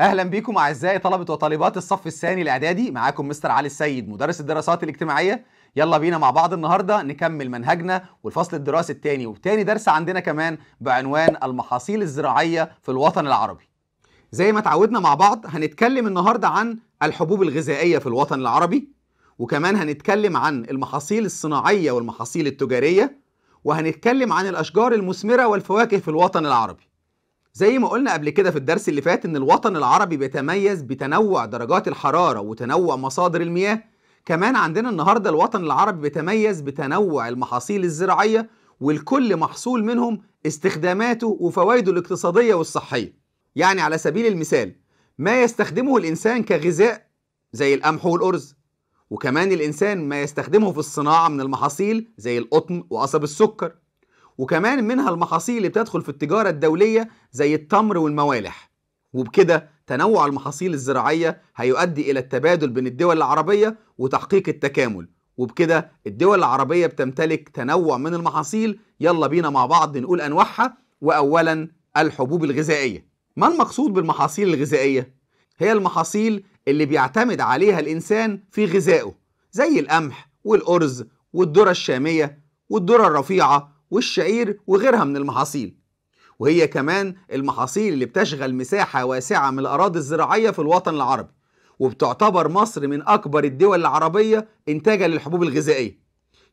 اهلا بيكم اعزائي طلبه وطالبات الصف الثاني الاعدادي معاكم مستر علي السيد مدرس الدراسات الاجتماعيه يلا بينا مع بعض النهارده نكمل منهجنا والفصل الدراسي الثاني وتاني درس عندنا كمان بعنوان المحاصيل الزراعيه في الوطن العربي زي ما اتعودنا مع بعض هنتكلم النهارده عن الحبوب الغذائيه في الوطن العربي وكمان هنتكلم عن المحاصيل الصناعيه والمحاصيل التجاريه وهنتكلم عن الاشجار المثمره والفواكه في الوطن العربي زي ما قلنا قبل كده في الدرس اللي فات ان الوطن العربي بيتميز بتنوع درجات الحرارة وتنوع مصادر المياه كمان عندنا النهاردة الوطن العربي بيتميز بتنوع المحاصيل الزراعية والكل محصول منهم استخداماته وفوائده الاقتصادية والصحية يعني على سبيل المثال ما يستخدمه الإنسان كغذاء زي القمح والأرز وكمان الإنسان ما يستخدمه في الصناعة من المحاصيل زي القطن وقصب السكر وكمان منها المحاصيل اللي بتدخل في التجارة الدولية زي التمر والموالح وبكده تنوع المحاصيل الزراعية هيؤدي إلى التبادل بين الدول العربية وتحقيق التكامل وبكده الدول العربية بتمتلك تنوع من المحاصيل يلا بينا مع بعض نقول أنواعها وأولا الحبوب الغذائية ما المقصود بالمحاصيل الغذائية؟ هي المحاصيل اللي بيعتمد عليها الإنسان في غذائه زي القمح والأرز والذرة الشامية والذرة الرفيعة والشعير وغيرها من المحاصيل وهي كمان المحاصيل اللي بتشغل مساحة واسعة من الأراضي الزراعية في الوطن العربي وبتعتبر مصر من أكبر الدول العربية إنتاجا للحبوب الغذائية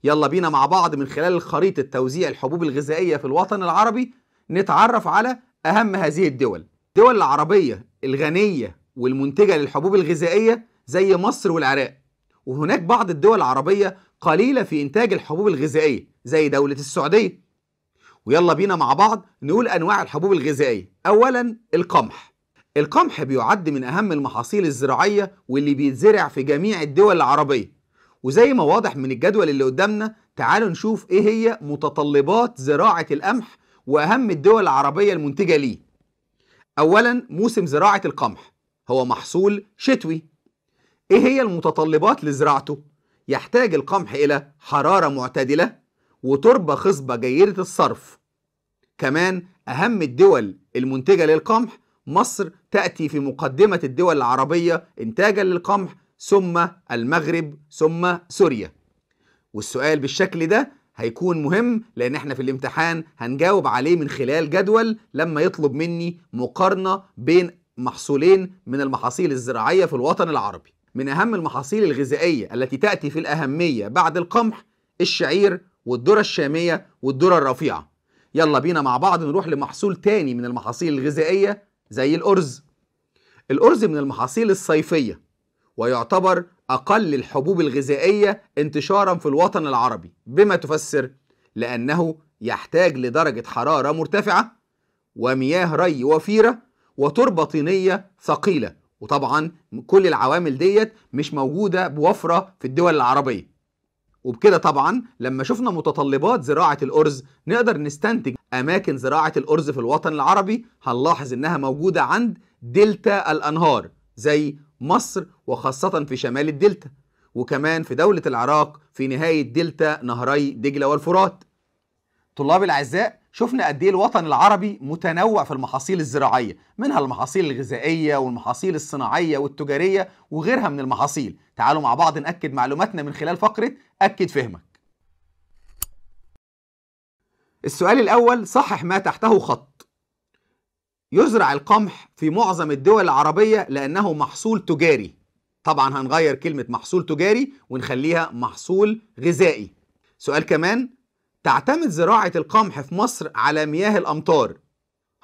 يلا بينا مع بعض من خلال خريطة توزيع الحبوب الغذائية في الوطن العربي نتعرف على أهم هذه الدول الدول العربية الغنية والمنتجة للحبوب الغذائية زي مصر والعراق وهناك بعض الدول العربية قليلة في إنتاج الحبوب الغذائية زي دولة السعودية ويلا بينا مع بعض نقول أنواع الحبوب الغذائية أولا القمح القمح بيعد من أهم المحاصيل الزراعية واللي بيتزرع في جميع الدول العربية وزي ما واضح من الجدول اللي قدامنا تعالوا نشوف إيه هي متطلبات زراعة القمح وأهم الدول العربية المنتجة ليه أولا موسم زراعة القمح هو محصول شتوي إيه هي المتطلبات لزراعته؟ يحتاج القمح إلى حرارة معتدلة وتربة خصبة جيدة الصرف كمان أهم الدول المنتجة للقمح مصر تأتي في مقدمة الدول العربية إنتاجا للقمح ثم المغرب ثم سوريا والسؤال بالشكل ده هيكون مهم لان احنا في الامتحان هنجاوب عليه من خلال جدول لما يطلب مني مقارنه بين محصولين من المحاصيل الزراعيه في الوطن العربي من اهم المحاصيل الغذائيه التي تاتي في الاهميه بعد القمح الشعير والذرة الشامية والذرة الرفيعة يلا بينا مع بعض نروح لمحصول تاني من المحاصيل الغذائية زي الأرز الأرز من المحاصيل الصيفية ويعتبر أقل الحبوب الغذائية انتشارا في الوطن العربي بما تفسر لأنه يحتاج لدرجة حرارة مرتفعة ومياه ري وفيرة وتربة طينية ثقيلة وطبعا كل العوامل ديت مش موجودة بوفرة في الدول العربية وبكده طبعا لما شفنا متطلبات زراعة الأرز نقدر نستنتج أماكن زراعة الأرز في الوطن العربي هنلاحظ إنها موجودة عند دلتا الأنهار زي مصر وخاصة في شمال الدلتا وكمان في دولة العراق في نهاية دلتا نهري دجلة والفرات طلاب الأعزاء شفنا قد إيه الوطن العربي متنوع في المحاصيل الزراعية منها المحاصيل الغذائية والمحاصيل الصناعية والتجارية وغيرها من المحاصيل تعالوا مع بعض نأكد معلوماتنا من خلال فقرة أكد فهمك السؤال الأول صحح ما تحته خط يزرع القمح في معظم الدول العربية لأنه محصول تجاري طبعا هنغير كلمة محصول تجاري ونخليها محصول غذائي سؤال كمان تعتمد زراعة القمح في مصر على مياه الأمطار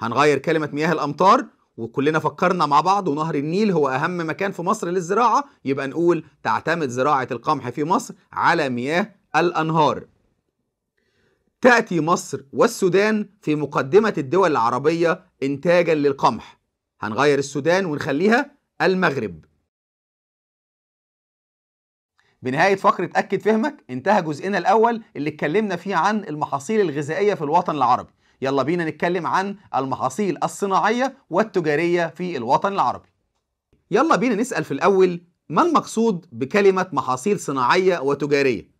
هنغير كلمة مياه الأمطار وكلنا فكرنا مع بعض ونهر النيل هو أهم مكان في مصر للزراعة يبقى نقول تعتمد زراعة القمح في مصر على مياه الأنهار تأتي مصر والسودان في مقدمة الدول العربية إنتاجا للقمح هنغير السودان ونخليها المغرب بنهاية فقرة أكد فهمك انتهى جزئنا الأول اللي اتكلمنا فيه عن المحاصيل الغذائية في الوطن العربي يلا بينا نتكلم عن المحاصيل الصناعية والتجارية في الوطن العربي يلا بينا نسأل في الأول ما المقصود بكلمة محاصيل صناعية وتجارية؟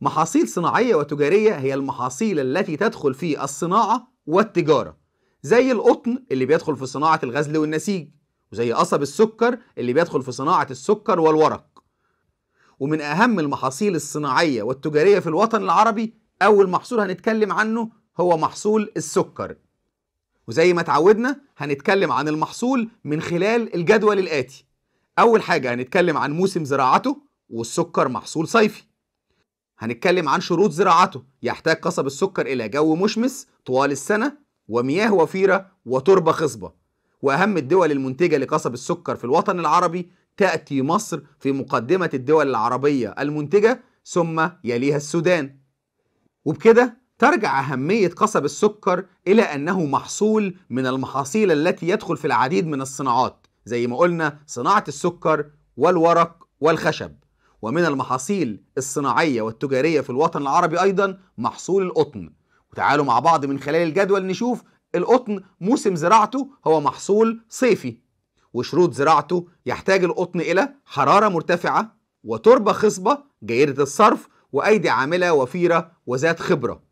محاصيل صناعية وتجارية هي المحاصيل التي تدخل في الصناعة والتجارة زي القطن اللي بيدخل في صناعة الغزل والنسيج وزي قصب السكر اللي بيدخل في صناعة السكر والورق ومن أهم المحاصيل الصناعية والتجارية في الوطن العربي أول محصول هنتكلم عنه هو محصول السكر وزي ما اتعودنا هنتكلم عن المحصول من خلال الجدول الآتي أول حاجة هنتكلم عن موسم زراعته والسكر محصول صيفي هنتكلم عن شروط زراعته يحتاج قصب السكر إلى جو مشمس طوال السنة ومياه وفيرة وتربة خصبة وأهم الدول المنتجة لقصب السكر في الوطن العربي تأتي مصر في مقدمة الدول العربية المنتجة ثم يليها السودان وبكده ترجع أهمية قصب السكر إلى أنه محصول من المحاصيل التي يدخل في العديد من الصناعات زي ما قلنا صناعة السكر والورق والخشب ومن المحاصيل الصناعية والتجارية في الوطن العربي أيضا محصول القطن وتعالوا مع بعض من خلال الجدول نشوف القطن موسم زراعته هو محصول صيفي وشروط زراعته يحتاج القطن إلى حرارة مرتفعة وتربة خصبة جيدة الصرف وأيدي عاملة وفيرة وذات خبرة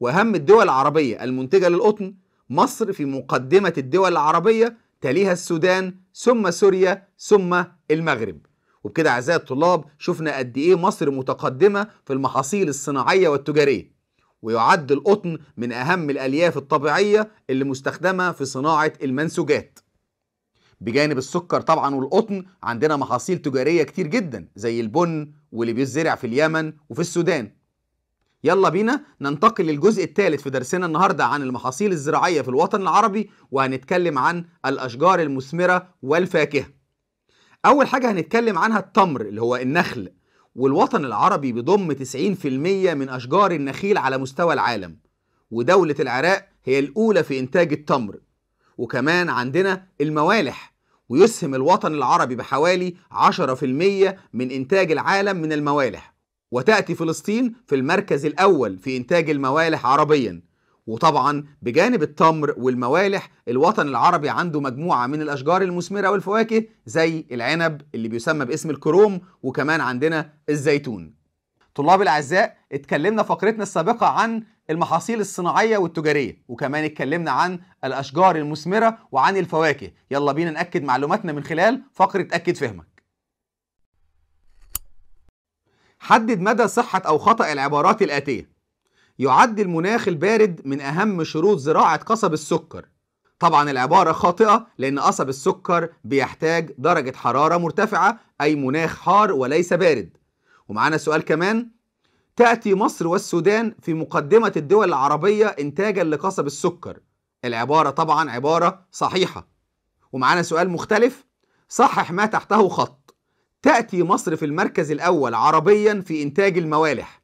وأهم الدول العربية المنتجة للقطن مصر في مقدمة الدول العربية تليها السودان ثم سوريا ثم المغرب وبكده أعزائي الطلاب شفنا قد إيه مصر متقدمة في المحاصيل الصناعية والتجارية ويعد القطن من أهم الألياف الطبيعية اللي مستخدمة في صناعة المنسوجات بجانب السكر طبعا والقطن عندنا محاصيل تجارية كتير جدا زي البن واللي بيزرع في اليمن وفي السودان يلا بينا ننتقل للجزء الثالث في درسنا النهاردة عن المحاصيل الزراعية في الوطن العربي وهنتكلم عن الأشجار المثمرة والفاكهة أول حاجة هنتكلم عنها التمر اللي هو النخل والوطن العربي بيضم 90% من أشجار النخيل على مستوى العالم ودولة العراق هي الأولى في إنتاج التمر وكمان عندنا الموالح ويسهم الوطن العربي بحوالي 10% من إنتاج العالم من الموالح وتأتي فلسطين في المركز الأول في إنتاج الموالح عربياً وطبعا بجانب التمر والموالح الوطن العربي عنده مجموعة من الأشجار المثمرة والفواكه زي العنب اللي بيسمى باسم الكروم وكمان عندنا الزيتون طلاب الأعزاء اتكلمنا فقرتنا السابقة عن المحاصيل الصناعيه والتجاريه وكمان اتكلمنا عن الاشجار المثمره وعن الفواكه يلا بينا ناكد معلوماتنا من خلال فقره اكد فهمك حدد مدى صحه او خطا العبارات الاتيه يعد المناخ البارد من اهم شروط زراعه قصب السكر طبعا العبارة خاطئة لأن قصب السكر بيحتاج درجة حرارة مرتفعة أي مناخ حار وليس بارد ومعانا سؤال كمان تأتي مصر والسودان في مقدمة الدول العربية إنتاجا لقصب السكر العبارة طبعا عبارة صحيحة ومعانا سؤال مختلف صحح ما تحته خط تأتي مصر في المركز الأول عربيا في إنتاج الموالح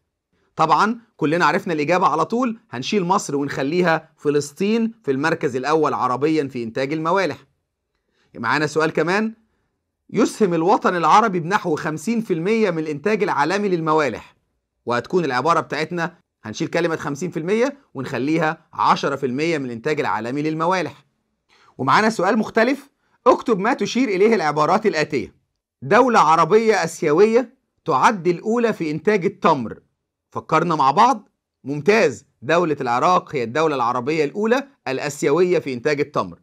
طبعا كلنا عرفنا الإجابة على طول هنشيل مصر ونخليها فلسطين في المركز الأول عربيا في إنتاج الموالح معانا سؤال كمان يسهم الوطن العربي بنحو 50% من الإنتاج العالمي للموالح وهتكون العبارة بتاعتنا هنشيل كلمة 50% ونخليها 10% من الإنتاج العالمي للموالح ومعانا سؤال مختلف اكتب ما تشير إليه العبارات الآتية دولة عربية آسيوية تعد الأولى في إنتاج التمر فكرنا مع بعض ممتاز دولة العراق هي الدولة العربية الأولى الآسيوية في إنتاج التمر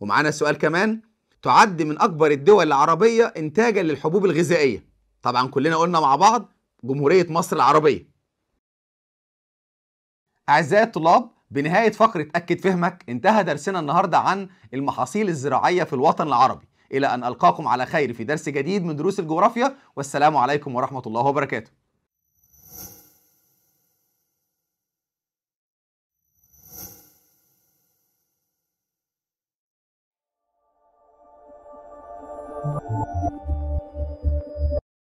ومعانا سؤال كمان تعد من أكبر الدول العربية إنتاجا للحبوب الغذائية طبعا كلنا قلنا مع بعض جمهورية مصر العربية أعزائي الطلاب بنهاية فقرة أكد فهمك انتهى درسنا النهاردة عن المحاصيل الزراعية في الوطن العربي إلى أن ألقاكم على خير في درس جديد من دروس الجغرافيا والسلام عليكم ورحمة الله وبركاته